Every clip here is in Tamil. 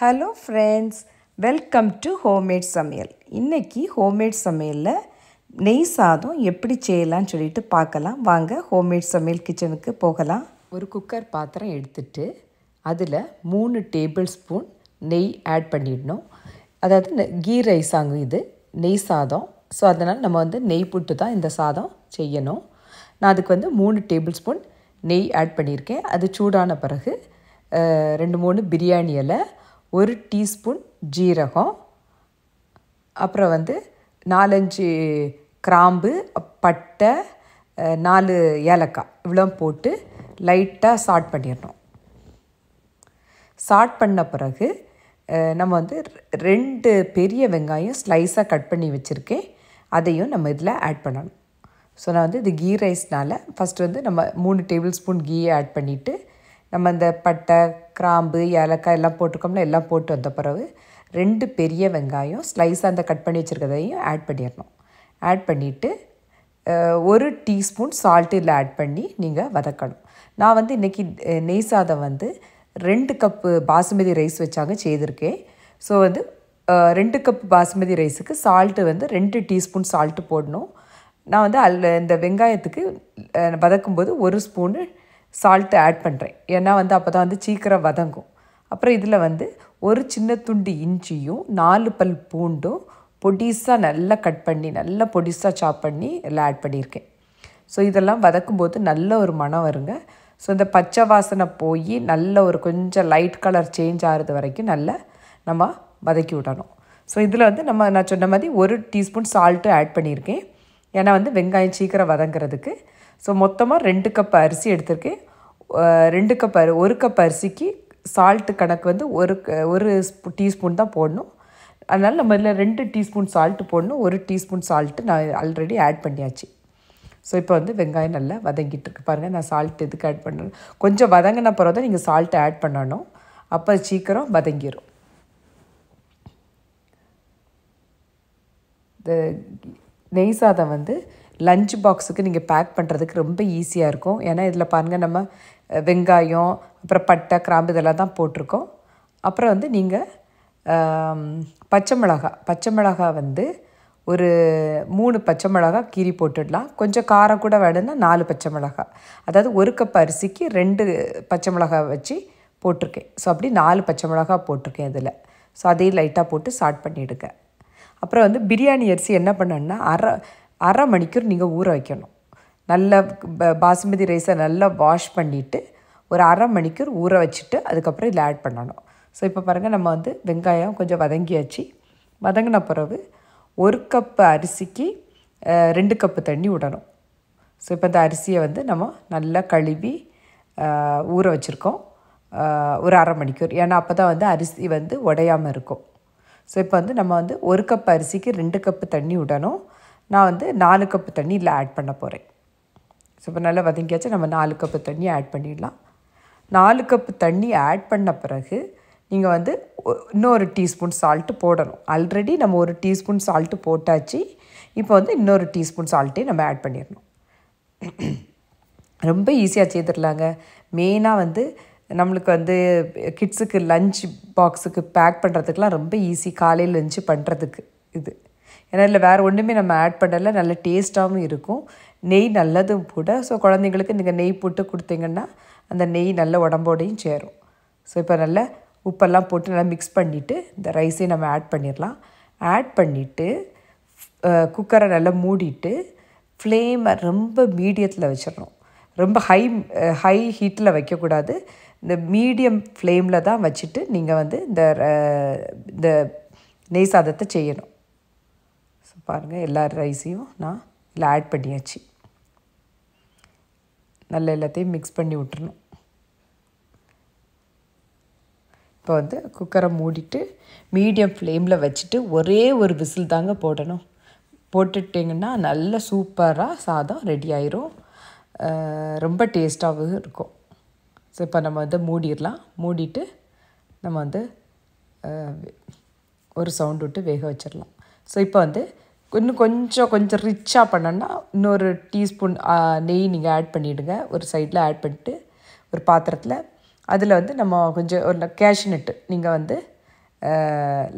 hello friends welcome to homemade சமையல் இன்றைக்கி ஹோம்மேட் சமையலில் நெய் சாதம் எப்படி செய்யலாம்னு சொல்லிட்டு பார்க்கலாம் வாங்க ஹோம்மேட் சமையல் கிச்சனுக்கு போகலாம் ஒரு குக்கர் பாத்திரம் எடுத்துட்டு அதில் மூணு டேபிள் ஸ்பூன் நெய் ஆட் பண்ணிடணும் அதாவது கீ ரைஸ் ஆகும் இது நெய் சாதம் ஸோ அதனால் நம்ம வந்து நெய் புட்டு தான் இந்த சாதம் செய்யணும் நான் அதுக்கு வந்து மூணு டேபிள் ஸ்பூன் நெய் ஆட் பண்ணியிருக்கேன் அது சூடான பிறகு ரெண்டு மூணு பிரியாணி இலை ஒரு டீஸ்பூன் ஜீரகம் அப்புறம் வந்து நாலஞ்சு கிராம்பு பட்டை நாலு ஏலக்காய் இவ்வளோ போட்டு லைட்டாக சாட் பண்ணிடணும் சாட் பண்ண பிறகு நம்ம வந்து ரெண்டு பெரிய வெங்காயம் ஸ்லைஸாக கட் பண்ணி வச்சுருக்கேன் அதையும் நம்ம இதில் ஆட் பண்ணணும் ஸோ நான் வந்து இது கீ ரைஸ்னால் ஃபஸ்ட்டு வந்து நம்ம மூணு டேபிள் ஸ்பூன் கீயை ஆட் பண்ணிவிட்டு நம்ம இந்த பட்டை கிராம்பு ஏலக்காய் எல்லாம் போட்டிருக்கோம்ல எல்லாம் போட்டு வந்த பிறகு ரெண்டு பெரிய வெங்காயம் ஸ்லைஸாக அந்த கட் பண்ணி வச்சுருக்கதையும் ஆட் பண்ணிடணும் ஆட் பண்ணிவிட்டு ஒரு டீஸ்பூன் சால்ட்டு இதில் ஆட் பண்ணி நீங்கள் வதக்கணும் நான் வந்து இன்றைக்கி நெய் சாதம் வந்து ரெண்டு கப்பு பாசுமதி ரைஸ் வச்சாங்க செய்திருக்கேன் ஸோ வந்து ரெண்டு கப் பாசுமதி ரைஸுக்கு சால்ட்டு வந்து ரெண்டு டீஸ்பூன் சால்ட்டு போடணும் நான் வந்து அல் இந்த வெங்காயத்துக்கு வதக்கும்போது ஒரு ஸ்பூனு சால்ட்டு ஆட் பண்ணுறேன் ஏன்னா வந்து அப்போ தான் வந்து சீக்கிரம் வதங்கும் அப்புறம் இதில் வந்து ஒரு சின்ன துண்டு இஞ்சியும் நாலு பல் பூண்டும் பொடிசாக நல்லா கட் பண்ணி நல்லா பொடிசாக சாப் பண்ணி எல்லாம் ஆட் பண்ணியிருக்கேன் ஸோ இதெல்லாம் வதக்கும்போது நல்ல ஒரு மனம் வருங்க ஸோ இந்த பச்சை வாசனை போய் நல்ல ஒரு கொஞ்சம் லைட் கலர் சேஞ்ச் ஆகிறது வரைக்கும் நல்லா நம்ம வதக்கி விடணும் ஸோ இதில் வந்து நம்ம நான் சொன்ன மாதிரி ஒரு டீஸ்பூன் சால்ட்டு ஆட் பண்ணியிருக்கேன் ஏன்னா வந்து வெங்காயம் சீக்கிரம் வதங்கிறதுக்கு ஸோ மொத்தமாக ரெண்டு கப் அரிசி எடுத்திருக்கேன் ரெண்டு கப் அரி ஒரு கப் அரிசிக்கு சால்ட்டு கணக்கு வந்து ஒரு ஒரு டீஸ்பூன் தான் போடணும் அதனால் நம்ம இதில் ரெண்டு டீஸ்பூன் சால்ட்டு போடணும் ஒரு டீஸ்பூன் சால்ட்டு நான் ஆல்ரெடி ஆட் பண்ணியாச்சு ஸோ இப்போ வந்து வெங்காயம் நல்லா வதங்கிட்டு இருக்கு பாருங்கள் நான் சால்ட் எதுக்கு ஆட் பண்ணணும் கொஞ்சம் வதங்கின பிறகு தான் நீங்கள் சால்ட்டு ஆட் பண்ணணும் அப்போ சீக்கிரம் வதங்கிடும் நெய் சாதம் வந்து லஞ்ச் பாக்ஸுக்கு நீங்கள் பேக் பண்ணுறதுக்கு ரொம்ப ஈஸியாக இருக்கும் ஏன்னா இதில் பாருங்கள் நம்ம வெங்காயம் அப்புறம் பட்டை கிராம்பு இதெல்லாம் தான் போட்டிருக்கோம் அப்புறம் வந்து நீங்கள் பச்சை மிளகா பச்சை மிளகா வந்து ஒரு மூணு பச்சை மிளகா கீரி போட்டுடலாம் கொஞ்சம் காரம் கூட வேணும்னா நாலு பச்சை மிளகா அதாவது ஒரு கப் அரிசிக்கு ரெண்டு பச்சை மிளகா வச்சு போட்டிருக்கேன் ஸோ அப்படி நாலு பச்சை மிளகா போட்டிருக்கேன் இதில் ஸோ அதையும் லைட்டாக போட்டு ஸ்டார்ட் பண்ணிவிடுங்க அப்புறம் வந்து பிரியாணி அரிசி என்ன பண்ணணுன்னா அரை அரை மணிக்கூர் நீங்கள் ஊற வைக்கணும் நல்லா பாசுமதி ரைஸை நல்லா வாஷ் பண்ணிவிட்டு ஒரு அரை மணிக்கூர் ஊற வச்சுட்டு அதுக்கப்புறம் இதில் ஆட் பண்ணணும் ஸோ இப்போ பாருங்கள் நம்ம வந்து வெங்காயம் கொஞ்சம் வதங்கியாச்சு வதங்கின பிறகு ஒரு கப்பு அரிசிக்கு ரெண்டு கப்பு தண்ணி விடணும் ஸோ இப்போ இந்த அரிசியை வந்து நம்ம நல்லா கழுவி ஊற வச்சுருக்கோம் ஒரு அரை மணிக்கூர் ஏன்னா அப்போ தான் வந்து அரிசி வந்து உடையாமல் இருக்கும் ஸோ இப்போ வந்து நம்ம வந்து ஒரு கப் அரிசிக்கு ரெண்டு கப்பு தண்ணி விடணும் நான் வந்து நாலு கப்பு தண்ணி ஆட் பண்ண போகிறேன் ஸோ இப்போ நல்லா வதங்கியாச்சு நம்ம நாலு கப்பு தண்ணி ஆட் பண்ணிடலாம் நாலு கப்பு தண்ணி ஆட் பண்ண பிறகு நீங்கள் வந்து இன்னொரு டீஸ்பூன் சால்ட்டு போடணும் ஆல்ரெடி நம்ம ஒரு டீஸ்பூன் சால்ட்டு போட்டாச்சு இப்போ வந்து இன்னொரு டீஸ்பூன் சால்ட்டே நம்ம ஆட் பண்ணிடணும் ரொம்ப ஈஸியாக செய்திடலாங்க மெயினாக வந்து நம்மளுக்கு வந்து கிட்ஸுக்கு லஞ்ச் பாக்ஸுக்கு பேக் பண்ணுறதுக்குலாம் ரொம்ப ஈஸி காலையில் லஞ்சு பண்ணுறதுக்கு இது ஏன்னா இல்லை வேறு ஒன்றுமே நம்ம ஆட் பண்ணலை நல்ல டேஸ்ட்டாகவும் இருக்கும் நெய் நல்லதும் கூட ஸோ குழந்தைங்களுக்கு நீங்கள் நெய் போட்டு கொடுத்தீங்கன்னா அந்த நெய் நல்ல உடம்போடையும் சேரும் ஸோ இப்போ நல்லா உப்பெல்லாம் போட்டு நல்லா மிக்ஸ் பண்ணிவிட்டு இந்த ரைஸையும் நம்ம ஆட் பண்ணிடலாம் ஆட் பண்ணிவிட்டு குக்கரை நல்லா மூடிட்டு ஃப்ளேமை ரொம்ப மீடியத்தில் வச்சிடணும் ரொம்ப ஹை ஹை ஹீட்டில் வைக்கக்கூடாது இந்த மீடியம் ஃப்ளேமில் தான் வச்சுட்டு நீங்கள் வந்து இந்த இந்த நெய் சாதத்தை செய்யணும் ஸோ பாருங்கள் எல்லா ரைஸையும் நான் இதில் ஆட் பண்ணியாச்சு நல்ல எல்லாத்தையும் மிக்ஸ் பண்ணி விட்டுறணும் இப்போ வந்து குக்கரை மூடிட்டு மீடியம் ஃப்ளேமில் வச்சுட்டு ஒரே ஒரு விசில் தாங்க போடணும் போட்டுட்டிங்கன்னா நல்ல சூப்பராக சாதம் ரெடி ஆயிரும் ரொம்ப டேஸ்ட்டாகவும் இருக்கும் ஸோ இப்போ நம்ம வந்து மூடிடலாம் மூடிட்டு நம்ம வந்து ஒரு சவுண்ட் விட்டு வேக வச்சிடலாம் ஸோ இப்போ வந்து இன்னும் கொஞ்சம் கொஞ்சம் ரிச்சாக பண்ணோன்னா இன்னொரு டீஸ்பூன் நெய் நீங்கள் ஆட் பண்ணிவிடுங்க ஒரு சைடில் ஆட் பண்ணிட்டு ஒரு பாத்திரத்தில் அதில் வந்து நம்ம கொஞ்சம் ஒரு கேஷ்நட்டு நீங்கள் வந்து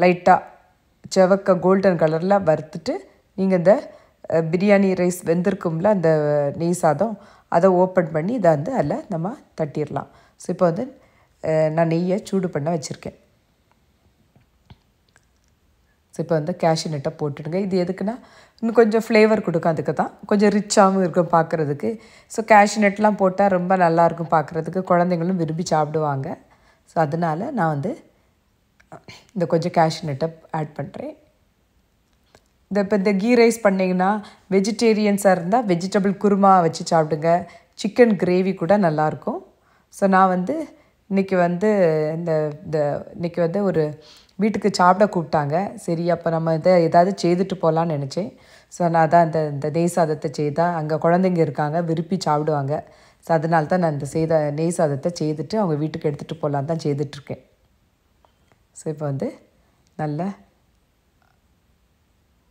லைட்டாக செவக்க கோல்டன் கலரில் வறுத்துட்டு நீங்கள் இந்த பிரியாணி ரைஸ் வெந்திருக்கும்ல அந்த நெய் சாதம் அதை ஓப்பன் பண்ணி இதை வந்து அதில் நம்ம தட்டிடலாம் ஸோ இப்போ வந்து நான் நெய்யை சூடு பண்ண வச்சுருக்கேன் ஸோ இப்போ வந்து கேஷ்யூ நட்டை போட்டுடுங்க இது எதுக்குன்னா இன்னும் கொஞ்சம் ஃப்ளேவர் கொடுக்கும் அதுக்கு தான் கொஞ்சம் ரிச்சாகவும் இருக்கும் பார்க்குறதுக்கு ஸோ கேஷ்யூ நட்லாம் போட்டால் ரொம்ப நல்லாயிருக்கும் பார்க்குறதுக்கு குழந்தைங்களும் விரும்பி சாப்பிடுவாங்க ஸோ அதனால் நான் வந்து இந்த கொஞ்சம் கேஷ்யூ நட்டை ஆட் பண்ணுறேன் இந்த இப்போ இந்த கீ ரைஸ் பண்ணிங்கன்னா வெஜிடேரியன்ஸாக இருந்தால் வெஜிடபிள் குருமா வச்சு சாப்பிடுங்க சிக்கன் கிரேவி கூட நல்லாயிருக்கும் ஸோ நான் வந்து இன்றைக்கி வந்து இந்த இந்த இன்றைக்கி வந்து ஒரு வீட்டுக்கு சாப்பிட கூப்பிட்டாங்க சரி அப்போ நம்ம இதை ஏதாவது செய்துட்டு போகலான்னு நினச்சேன் ஸோ நான் தான் இந்த இந்த நெய் சாதத்தை செய்தால் அங்கே குழந்தைங்க இருக்காங்க விருப்பி சாப்பிடுவாங்க ஸோ அதனால தான் நான் இந்த செய்த நெய் சாதத்தை செய்துட்டு அவங்க வீட்டுக்கு எடுத்துகிட்டு போகலான்னு தான் செய்துட்ருக்கேன் ஸோ இப்போ வந்து நல்லா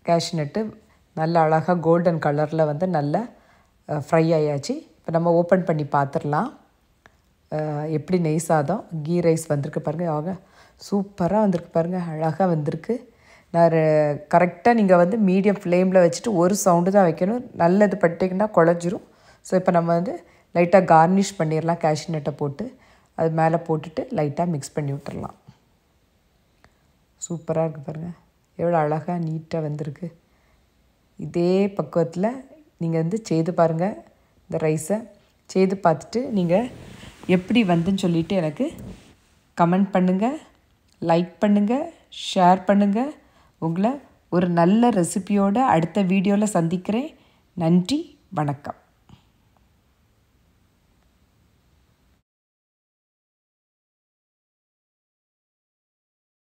கேஷ்னட்டு நல்ல அழகாக கோல்டன் கலரில் வந்து நல்லா ஃப்ரை ஆயாச்சு இப்போ நம்ம ஓப்பன் பண்ணி பார்த்துடலாம் எப்படி நெய் சாதம் கீ ரைஸ் வந்திருக்கு பாருங்கள் ஆக சூப்பராக வந்திருக்கு பாருங்கள் அழகாக வந்திருக்கு நான் கரெக்டாக நீங்கள் வந்து மீடியம் ஃப்ளேமில் வச்சுட்டு ஒரு சவுண்டு தான் வைக்கணும் நல்லது பட்டிங்கன்னா குழஞ்சிரும் ஸோ இப்போ நம்ம வந்து லைட்டாக கார்னிஷ் பண்ணிடலாம் கேஷ்நட்டை போட்டு அது மேலே போட்டுட்டு லைட்டாக மிக்ஸ் பண்ணி விட்டுடலாம் சூப்பராக இருக்குது பாருங்கள் எவ்வளோ அழகாக நீட்டாக வந்திருக்கு இதே பக்குவத்தில் நீங்கள் வந்து செய்து பாருங்கள் இந்த ரைஸை செய்து பார்த்துட்டு நீங்கள் எப்படி வந்துன்னு சொல்லிவிட்டு எனக்கு கமெண்ட் பண்ணுங்கள் லைக் பண்ணுங்கள் ஷேர் பண்ணுங்கள் உங்களை ஒரு நல்ல ரெசிபியோடு அடுத்த வீடியோவில் சந்திக்கிறேன் நன்றி வணக்கம்